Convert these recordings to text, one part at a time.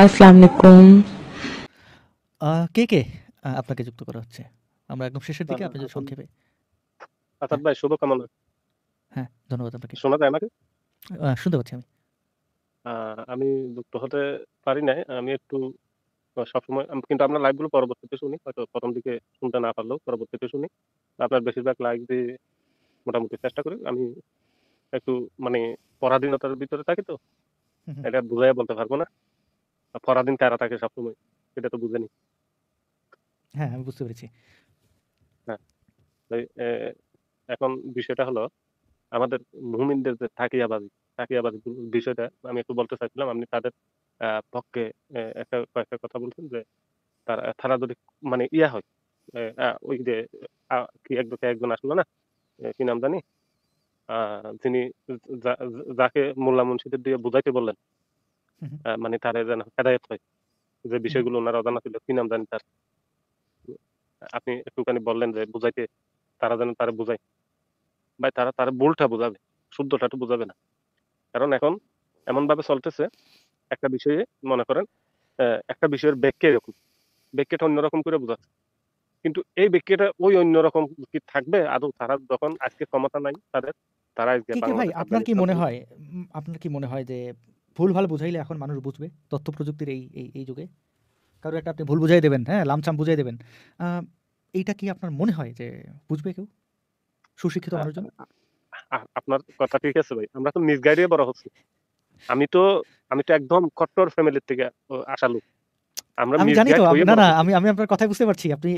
আসসালামু কে কে আপনাকে যুক্ত করা হচ্ছে আমরা একদম শেষের দিকে আপনি যদি আচ্ছা। সংক্ষেপে ভাই হ্যাঁ ধন্যবাদ আপনাকে শোনা যায় আমাকে শুনতে পাচ্ছি আমি আমি যুক্ত হতে পারি নাই আমি একটু সবসময় কিন্তু লাইভগুলো পরবর্তীতে শুনি হয়তো প্রথম দিকে শুনতে না পারলেও পরবর্তীতে শুনি আপনার বেশিরভাগ লাইভ দিয়ে মোটামুটি চেষ্টা করি আমি একটু মানে পরাধীনতার ভিতরে থাকি তো এটা বুঝাই বলতে পারবো না পরাধীন কারা থাকে সবসময় সেটা তো বুঝেনি হ্যাঁ আমি বুঝতে পেরেছি হ্যাঁ এখন বিষয়টা হলো আমাদের মুমিনদের যে থাকিয়াবাজি থাকিয়াবাজি বিষয়টা আমি একটু বলতে চাইছিলাম আপনি তাদের পক্ষে একটা কয়েকটা কথা বলছেন যে তারা তারা যদি মানে ইয়া হয় ওই যে কি একদম একজন আসলো না কি নাম জানি যিনি যাকে মোল্লা মুন্সিদের দিয়ে বুঝাইতে বললেন Mm-hmm. মানে তার যেন হেদায়ত হয় যে বিষয়গুলো mm-hmm. ওনারা অজানা ছিল কি নাম জানি তার আপনি একটুখানি বললেন যে বুঝাইতে তারা যেন তারা বুঝায় ভাই তারা তার ভুলটা বুঝাবে শুদ্ধটা তো বুঝাবে না কারণ এখন এমন ভাবে চলতেছে একটা বিষয়ে মনে করেন একটা বিষয়ের ব্যাখ্যা এরকম ব্যাখ্যাটা অন্যরকম করে বোঝাচ্ছে কিন্তু এই ব্যাখ্যাটা ওই অন্যরকম কি থাকবে আদৌ তারা যখন আজকে ক্ষমতা নাই তাদের তারা আজকে আপনার কি মনে হয় আপনার কি মনে হয় যে ভুল ভাল বুঝাইলে এখন মানুষ বুঝবে তথ্য প্রযুক্তির এই এই এই যুগে কারো একটা আপনি ভুল বুঝাই দেবেন হ্যাঁ লামচাম বুঝাই দেবেন এইটা কি আপনার মনে হয় যে বুঝবে কেউ সুশিক্ষিত মানুষজন আপনার কথা ঠিক আছে ভাই আমরা তো মিসগাইডে বড় হচ্ছি আমি তো আমি তো একদম কট্টর ফ্যামিলির থেকে আসা লোক আমরা আমি জানি তো না না আমি আমি আপনার কথা বুঝতে পারছি আপনি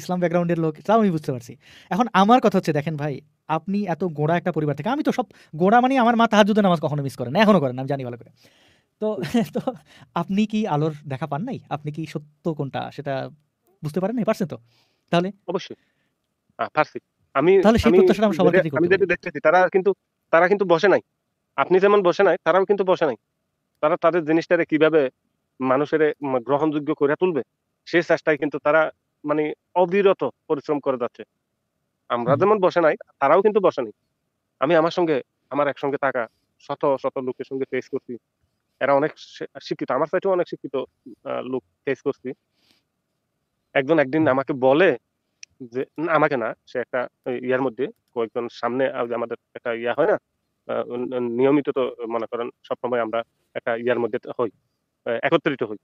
ইসলাম ব্যাকগ্রাউন্ডের লোক তাও আমি বুঝতে পারছি এখন আমার কথা হচ্ছে দেখেন ভাই আপনি এত গোড়া একটা পরিবার থেকে আমি তো সব গোড়া মানে আমার মা তাহাজুদের নামাজ কখনো মিস করেন এখনো করেন আমি জানি ভালো করে তো তো আপনি কি আলোর দেখা পান নাই আপনি কি সত্য কোনটা সেটা বুঝতে পারেন নাই পারছেন তো তাহলে অবশ্যই পারছি আমি তাহলে সেই আমি সবার আমি যেটা দেখতেছি তারা কিন্তু তারা কিন্তু বসে নাই আপনি যেমন বসে নাই তারাও কিন্তু বসে নাই তারা তাদের জিনিসটারে কিভাবে মানুষের গ্রহণযোগ্য করে তুলবে সে চেষ্টায় কিন্তু তারা মানে অবিরত পরিশ্রম করে যাচ্ছে আমরা যেমন বসে নাই তারাও কিন্তু বসে নাই আমি আমার সঙ্গে আমার একসঙ্গে থাকা শত শত লোকের সঙ্গে ফেস করছি এরা অনেক শিক্ষিত আমার সাথে অনেক শিক্ষিত লোক ফেস করছি একজন একদিন আমাকে বলে যে আমাকে না সে একটা ইয়ার মধ্যে কয়েকজন সামনে আমাদের একটা ইয়া হয় না নিয়মিত তো মনে করেন সবসময় আমরা একটা ইয়ার মধ্যে হই একত্রিত হই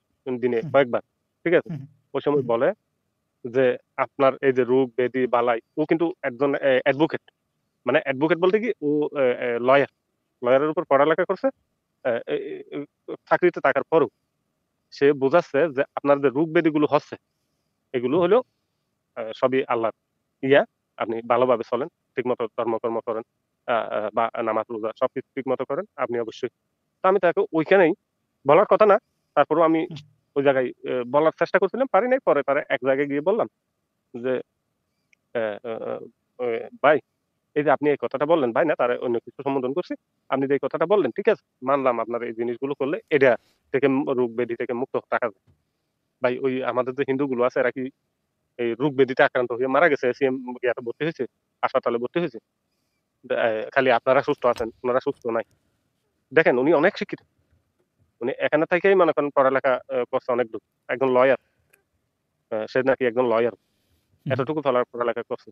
দিনে কয়েকবার ঠিক আছে ওই সময় বলে যে আপনার এই যে রোগ ব্যাধি বালাই ও কিন্তু একজন অ্যাডভোকেট মানে অ্যাডভোকেট বলতে কি ও লয়ার লয়ারের উপর পড়ালেখা করছে চাকরিতে থাকার পরও সে বোঝাচ্ছে যে আপনার যে রোগ ব্যাধিগুলো হচ্ছে এগুলো হলো সবই আল্লাহর ইয়া আপনি ভালোভাবে চলেন ঠিকমতো ধর্মকর্ম করেন বা নামাজ রোজা সবকিছু ঠিকমতো করেন আপনি অবশ্যই তা আমি তাকে ওইখানেই বলার কথা না তারপরেও আমি ওই জায়গায় বলার চেষ্টা করছিলাম পারি নাই পরে পরে এক জায়গায় গিয়ে বললাম যে ভাই এই যে আপনি এই কথাটা বললেন ভাই না তার অন্য কিছু সম্বোধন করছি আপনি যে এই কথাটা বললেন ঠিক আছে মানলাম আপনার এই জিনিসগুলো করলে এটা থেকে রোগ ব্যাধি থেকে মুক্ত থাকা যায় ভাই ওই আমাদের যে হিন্দুগুলো আছে এরা কি এই রোগ ব্যাধিতে আক্রান্ত হয়ে মারা গেছে সিএম ইয়াতে ভর্তি হয়েছে হাসপাতালে ভর্তি হয়েছে খালি আপনারা সুস্থ আছেন ওনারা সুস্থ নাই দেখেন উনি অনেক শিক্ষিত উনি এখানে থেকেই মনে করেন পড়ালেখা করছে অনেক দূর একজন লয়ার সে নাকি একজন লয়ার এতটুকু পড়ালেখা করছে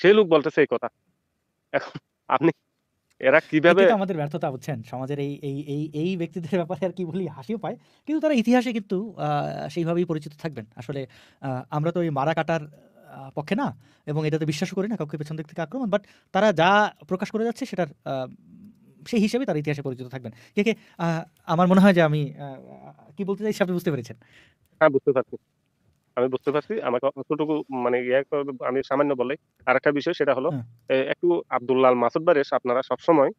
সেই লোক বলতেছে এই কথা এখন আপনি এরা কিভাবে আমাদের ব্যর্থতা বুঝছেন সমাজের এই এই এই এই ব্যক্তিদের ব্যাপারে আর কি বলি হাসিও পায় কিন্তু তারা ইতিহাসে কিন্তু সেইভাবেই পরিচিত থাকবেন আসলে আমরা তো ওই মারা কাটার পক্ষে না এবং তো বিশ্বাস করি না কাউকে পেছন দিক থেকে আক্রমণ বাট তারা যা প্রকাশ করে যাচ্ছে সেটার সেই হিসেবে তার ইতিহাসে পরিচিত থাকবেন কে কে আমার মনে হয় যে আমি কি বলতে চাইছি আপনি বুঝতে পেরেছেন হ্যাঁ বুঝতে পারছি আমি বুঝতে পারছি আমাকে অতটুকু মানে ইয়ে আমি সামান্য বলে আর একটা বিষয় সেটা হলো হ্যাঁ। একটু আব্দুল্লাল মাসুদ বারেস আপনারা সবসময়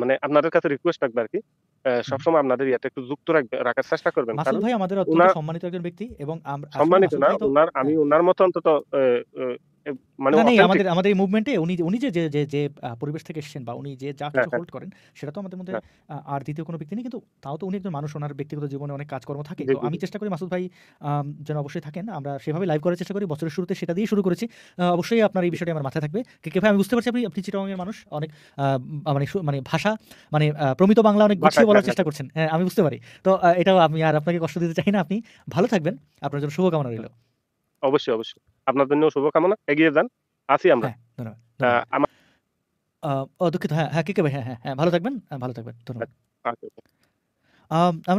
মানে আপনাদের কাছে রিকোয়েস্ট থাকবে আর কি সবসময় আপনাদের ইয়াতে একটু যুক্ত রাখবে রাখার চেষ্টা করবেন মাসুদ ভাই আমাদের অত্যন্ত সম্মানিত একজন ব্যক্তি এবং সম্মানিত না ওনার আমি ওনার হ্যাঁ। মতো অন্তত মানে আমাদের আমাদের এই মুভমেন্টে উনি উনি যে যে যে পরিবেশ থেকে এসেছেন বা উনি যে যা হ্যাঁ, কিছু হোল্ড হ্যাঁ। করেন সেটা তো আমাদের মধ্যে হ্যাঁ। আর দ্বিতীয় কোনো ব্যক্তি নেই কিন্তু তাও তো উনি একজন মানুষ ওনার ব্যক্তিগত জীবনে অনেক কাজকর্ম থাকে তো আমি চেষ্টা করি মাসুদ ভাই যেন অবশ্যই থাকেন আমরা সেভাবে লাইভ করার চেষ্টা করি বছরের শুরুতে সেটা দিয়ে শুরু করেছি অবশ্যই আপনার এই বিষয়টি আমার মাথায় থাকবে কে কে ভাই আমি বুঝতে পারছি আপনি আপনি মানুষ অনেক মানে মানে ভাষা মানে প্রমিত বাংলা অনেক গুছিয়ে বলার চেষ্টা করছেন হ্যাঁ আমি বুঝতে পারি তো এটাও আমি আর আপনাকে কষ্ট দিতে চাই না আপনি ভালো থাকবেন আপনার জন্য শুভকামনা রইল অবশ্যই অবশ্যই আপনার জন্য শুভকামনা এগিয়ে যান আসি আমরা হ্যাঁ, দুঃখিত হ্যাঁ হ্যাঁ কি ভাই হ্যাঁ, হ্যাঁ হ্যাঁ ভালো থাকবেন হ্যাঁ, ভালো থাকবেন ধন্যবাদ আচ্ছা, আচ্ছা। আমরা